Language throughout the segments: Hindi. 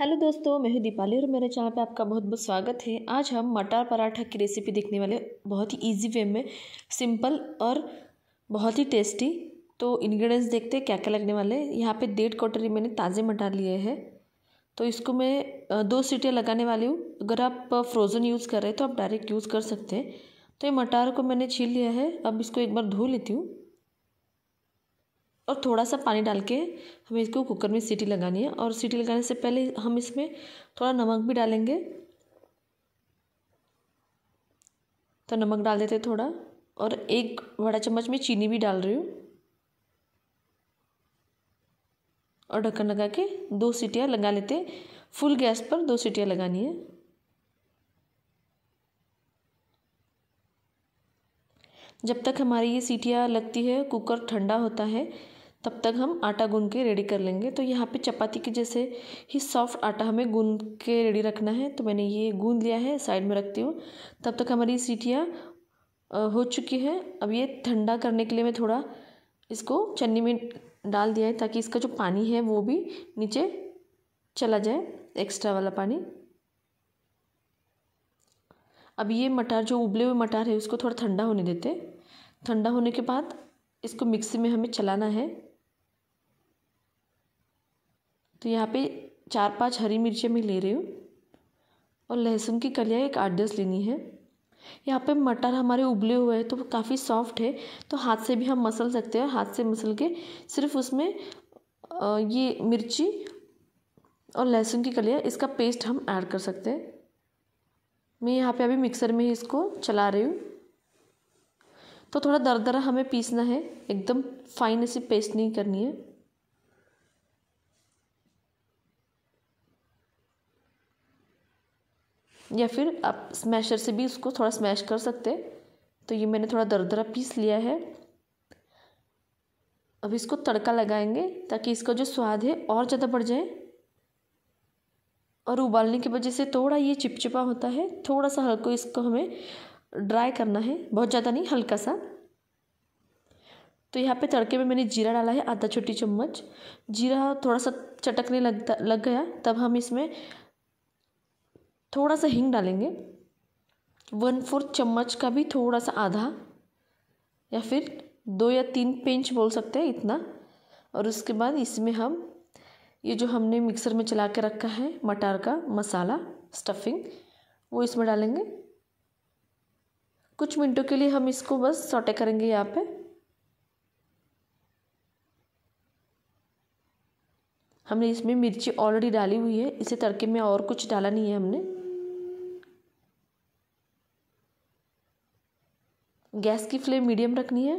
हेलो दोस्तों मैं हूँ दीपाली और मेरे चैनल पे आपका बहुत बहुत स्वागत है आज हम मटर पराठा की रेसिपी देखने वाले बहुत ही इजी वे में सिंपल और बहुत ही टेस्टी तो इंग्रेडिएंट्स देखते हैं क्या क्या लगने वाले यहाँ पे डेढ़ कटोरी मैंने ताज़े मटर लिए हैं तो इसको मैं दो सीटियाँ लगाने वाली हूँ अगर आप फ्रोज़न यूज़ कर रहे हैं तो आप डायरेक्ट यूज़ कर सकते हैं तो ये मटर को मैंने छील लिया है अब इसको एक बार धो लेती हूँ और थोड़ा सा पानी डाल के हमें इसको कुकर में सीटी लगानी है और सीटी लगाने से पहले हम इसमें थोड़ा नमक भी डालेंगे तो नमक डाल देते थोड़ा और एक बड़ा चम्मच में चीनी भी डाल रही हूँ और ढक्कन लगा के दो सीटियाँ लगा लेते फुल गैस पर दो सीटियाँ लगानी है जब तक हमारी ये सीटियाँ लगती है कुकर ठंडा होता है तब तक हम आटा गून के रेडी कर लेंगे तो यहाँ पे चपाती के जैसे ही सॉफ्ट आटा हमें गून के रेडी रखना है तो मैंने ये गून लिया है साइड में रखती हूँ तब तक हमारी सीटियाँ हो चुकी हैं अब ये ठंडा करने के लिए मैं थोड़ा इसको चन्नी में डाल दिया है ताकि इसका जो पानी है वो भी नीचे चला जाए एक्स्ट्रा वाला पानी अब ये मटार जो उबले हुए मटार है उसको थोड़ा ठंडा होने देते ठंडा होने के बाद इसको मिक्सी में हमें चलाना है तो यहाँ पे चार पांच हरी मिर्चें मैं ले रही हूँ और लहसुन की कलियाँ एक आठ दस लेनी है यहाँ पे मटर हमारे उबले हुए हैं तो काफ़ी सॉफ्ट है तो हाथ से भी हम मसल सकते हैं हाथ से मसल के सिर्फ उसमें ये मिर्ची और लहसुन की कलियाँ इसका पेस्ट हम ऐड कर सकते हैं मैं यहाँ पे अभी मिक्सर में ही इसको चला रही हूँ तो थोड़ा दर हमें पीसना है एकदम फाइन ऐसी पेस्ट नहीं करनी है या फिर आप स्मैशर से भी उसको थोड़ा स्मैश कर सकते तो ये मैंने थोड़ा दरदरा पीस लिया है अब इसको तड़का लगाएंगे ताकि इसका जो स्वाद है और ज़्यादा बढ़ जाए और उबालने की वजह से थोड़ा ये चिपचिपा होता है थोड़ा सा हल्को इसको हमें ड्राई करना है बहुत ज़्यादा नहीं हल्का सा तो यहाँ पे तड़के में मैंने जीरा डाला है आधा छोटी चम्मच जीरा थोड़ा सा चटकने लगता लग गया तब हम इसमें थोड़ा सा हींग डालेंगे वन फोर्थ चम्मच का भी थोड़ा सा आधा या फिर दो या तीन पिंच बोल सकते हैं इतना और उसके बाद इसमें हम ये जो हमने मिक्सर में चला के रखा है मटर का मसाला स्टफिंग वो इसमें डालेंगे कुछ मिनटों के लिए हम इसको बस सॉटे करेंगे यहाँ पे हमने इसमें मिर्ची ऑलरेडी डाली हुई है इसे तड़के में और कुछ डाला नहीं है हमने गैस की फ्लेम मीडियम रखनी है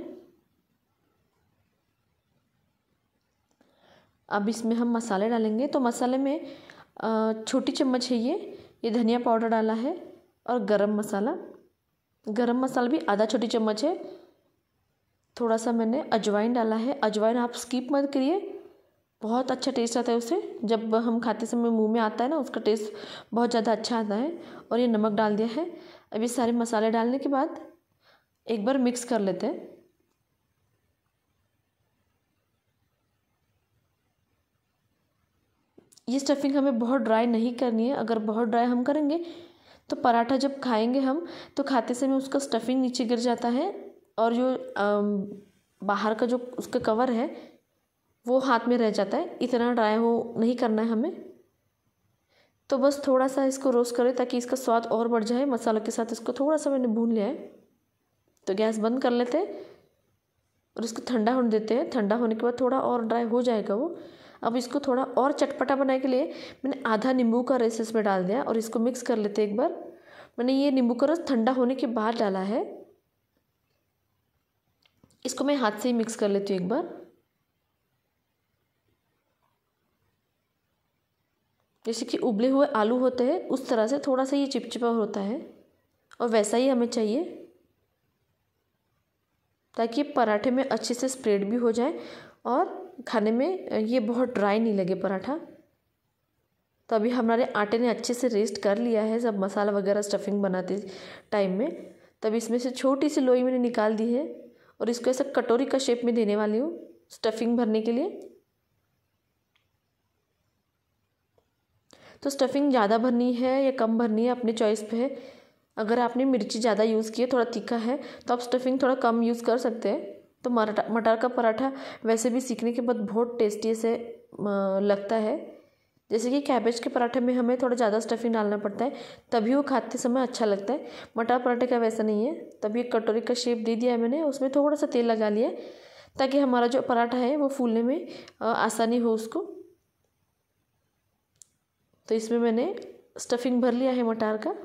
अब इसमें हम मसाले डालेंगे तो मसाले में छोटी चम्मच है ये ये धनिया पाउडर डाला है और गरम मसाला गरम मसाला भी आधा छोटी चम्मच है थोड़ा सा मैंने अजवाइन डाला है अजवाइन आप स्किप मत करिए बहुत अच्छा टेस्ट आता है उसे जब हम खाते समय मुंह में आता है ना उसका टेस्ट बहुत ज़्यादा अच्छा आता है और ये नमक डाल दिया है अब ये सारे मसाले डालने के बाद एक बार मिक्स कर लेते हैं ये स्टफिंग हमें बहुत ड्राई नहीं करनी है अगर बहुत ड्राई हम करेंगे तो पराठा जब खाएंगे हम तो खाते समय उसका स्टफिंग नीचे गिर जाता है और जो बाहर का जो उसका कवर है वो हाथ में रह जाता है इतना ड्राई हो नहीं करना है हमें तो बस थोड़ा सा इसको रोस्ट करें ताकि इसका स्वाद और बढ़ जाए मसालों के साथ इसको थोड़ा सा मैंने भून लिया है तो गैस बंद कर लेते हैं और इसको ठंडा होने देते हैं ठंडा होने के बाद थोड़ा और ड्राई हो जाएगा वो अब इसको थोड़ा और चटपटा बनाने के लिए मैंने आधा नींबू का रस इसमें डाल दिया और इसको मिक्स कर लेते एक बार मैंने ये नींबू का रस ठंडा होने के बाद डाला है इसको मैं हाथ से ही मिक्स कर लेती हूँ एक बार जैसे कि उबले हुए आलू होते हैं उस तरह से थोड़ा सा ये चिपचिपा होता है और वैसा ही हमें चाहिए ताकि पराठे में अच्छे से स्प्रेड भी हो जाए और खाने में ये बहुत ड्राई नहीं लगे पराठा तो अभी हमारे आटे ने अच्छे से रेस्ट कर लिया है सब मसाला वगैरह स्टफिंग बनाते टाइम में तब तो इसमें से छोटी सी लोई मैंने निकाल दी है और इसको ऐसा कटोरी का शेप में देने वाली हूँ स्टफिंग भरने के लिए तो स्टफिंग ज़्यादा भरनी है या कम भरनी है अपने चॉइस पे है अगर आपने मिर्ची ज़्यादा यूज़ की है थोड़ा तीखा है तो आप स्टफिंग थोड़ा कम यूज़ कर सकते हैं तो मटर मटर का पराठा वैसे भी सीखने के बाद बहुत टेस्टी से लगता है जैसे कि कैबेज के पराठे में हमें थोड़ा ज़्यादा स्टफिंग डालना पड़ता है तभी वो खाते समय अच्छा लगता है मटर पराठे का वैसा नहीं है तभी एक कटोरी का शेप दे दिया है मैंने उसमें थोड़ा सा तेल लगा लिया ताकि हमारा जो पराठा है वो फूलने में आसानी हो उसको तो इसमें मैंने स्टफिंग भर लिया है मटार का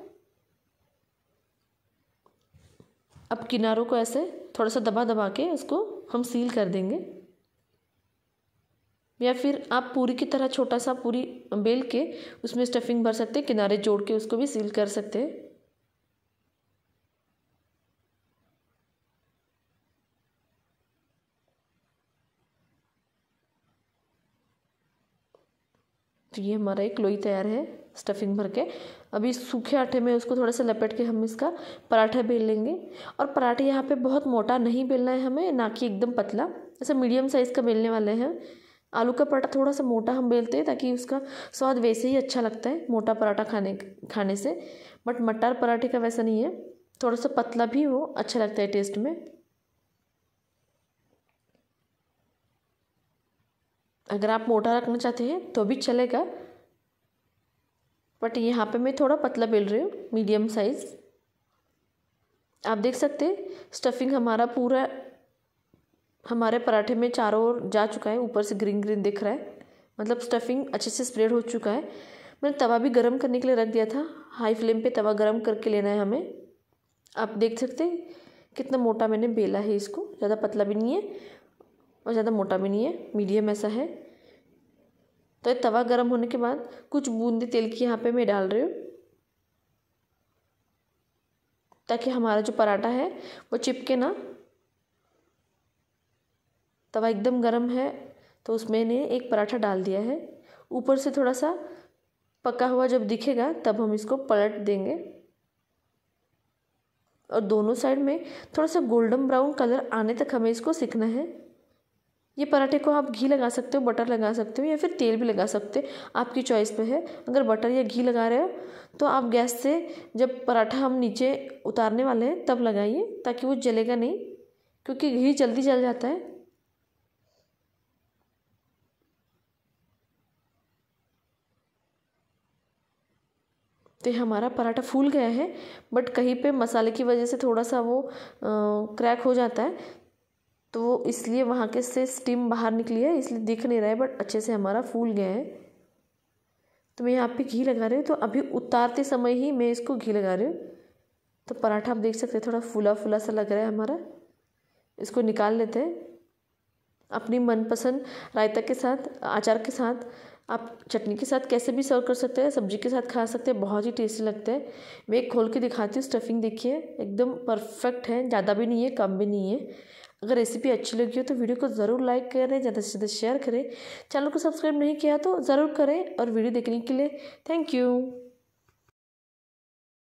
अब किनारों को ऐसे थोड़ा सा दबा दबा के उसको हम सील कर देंगे या फिर आप पूरी की तरह छोटा सा पूरी बेल के उसमें स्टफिंग भर सकते हैं किनारे जोड़ के उसको भी सील कर सकते हैं तो ये हमारा एक लोई तैयार है स्टफिंग भर के अभी सूखे आटे में उसको थोड़ा सा लपेट के हम इसका पराठा बेल लेंगे और पराठे यहाँ पे बहुत मोटा नहीं बेलना है हमें ना कि एकदम पतला ऐसे मीडियम साइज़ का बेलने वाले हैं आलू का पराठा थोड़ा सा मोटा हम बेलते हैं ताकि उसका स्वाद वैसे ही अच्छा लगता है मोटा पराठा खाने खाने से बट मटर पराठे का वैसा नहीं है थोड़ा सा पतला भी हो अच्छा लगता है टेस्ट में अगर आप मोटा रखना चाहते हैं तो भी चलेगा बट यहाँ पे मैं थोड़ा पतला बेल रही हूँ मीडियम साइज़ आप देख सकते स्टफिंग हमारा पूरा हमारे पराठे में चारों ओर जा चुका है ऊपर से ग्रीन ग्रीन दिख रहा है मतलब स्टफिंग अच्छे से स्प्रेड हो चुका है मैंने तवा भी गर्म करने के लिए रख दिया था हाई फ्लेम पे तवा गर्म करके लेना है हमें आप देख सकते कितना मोटा मैंने बेला है इसको ज़्यादा पतला भी नहीं है और ज़्यादा मोटा भी नहीं है मीडियम ऐसा है तो ये तवा गर्म होने के बाद कुछ बूंदी तेल की यहाँ पे मैं डाल रही हूँ ताकि हमारा जो पराठा है वो चिपके ना तवा एकदम गर्म है तो उसमें ने एक पराठा डाल दिया है ऊपर से थोड़ा सा पका हुआ जब दिखेगा तब हम इसको पलट देंगे और दोनों साइड में थोड़ा सा गोल्डन ब्राउन कलर आने तक हमें इसको सीखना है ये पराठे को आप घी लगा सकते हो बटर लगा सकते हो या फिर तेल भी लगा सकते हो आपकी चॉइस पे है अगर बटर या घी लगा रहे हो तो आप गैस से जब पराठा हम नीचे उतारने वाले हैं तब लगाइए ताकि वो जलेगा नहीं क्योंकि घी जल्दी जल जाता है तो हमारा पराठा फूल गया है बट कहीं पे मसाले की वजह से थोड़ा सा वो आ, क्रैक हो जाता है तो वो इसलिए वहाँ के से स्टीम बाहर निकली है इसलिए दिख नहीं रहा है बट अच्छे से हमारा फूल गया है तो मैं यहाँ पे घी लगा रही हूँ तो अभी उतारते समय ही मैं इसको घी लगा रही हूँ तो पराठा आप देख सकते हैं थोड़ा फूला फूला सा लग रहा है हमारा इसको निकाल लेते हैं अपनी मनपसंद रायता के साथ अचार के साथ आप चटनी के साथ कैसे भी सर्व कर सकते हैं सब्जी के साथ खा सकते हैं बहुत ही टेस्टी लगता है मैं खोल के दिखाती हूँ स्टफिंग देखिए एकदम परफेक्ट है ज़्यादा भी नहीं है कम भी नहीं है अगर रेसिपी अच्छी लगी हो तो वीडियो को ज़रूर लाइक करें ज़्यादा से ज़्यादा शेयर करें चैनल को सब्सक्राइब नहीं किया तो ज़रूर करें और वीडियो देखने के लिए थैंक यू